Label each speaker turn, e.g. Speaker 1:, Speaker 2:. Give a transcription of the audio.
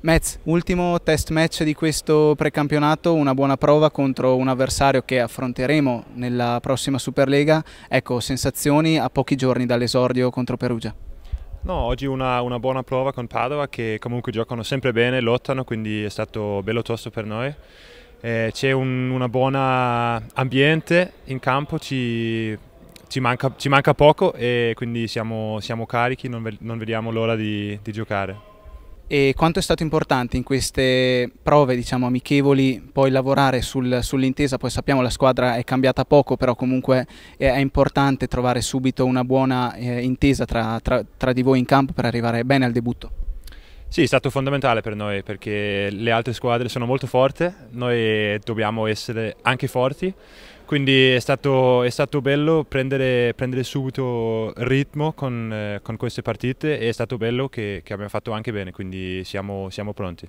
Speaker 1: Metz, ultimo test match di questo precampionato, una buona prova contro un avversario che affronteremo nella prossima Superlega. Ecco, sensazioni a pochi giorni dall'esordio contro Perugia.
Speaker 2: No, oggi una, una, buona prova con Padova che comunque giocano sempre bene, lottano, quindi è stato bello tosto per noi. Eh, c'è un una buona ambiente in campo, ci, ci, manca, ci manca, poco e quindi siamo, siamo carichi, non, non vediamo l'ora di, di
Speaker 1: giocare e quanto è stato importante in queste prove diciamo, amichevoli poi lavorare sul, sull'intesa, poi sappiamo la squadra è cambiata poco, però comunque è, importante trovare subito una buona eh, intesa tra, tra, tra di voi in campo per arrivare bene al debutto.
Speaker 2: Sì, è stato fondamentale per noi perché le altre squadre sono molto forti, noi dobbiamo essere anche forti, quindi è stato, è stato bello prendere, prendere, subito ritmo con, eh, con, queste partite e è stato bello che, che abbiamo fatto anche bene, quindi siamo, siamo pronti.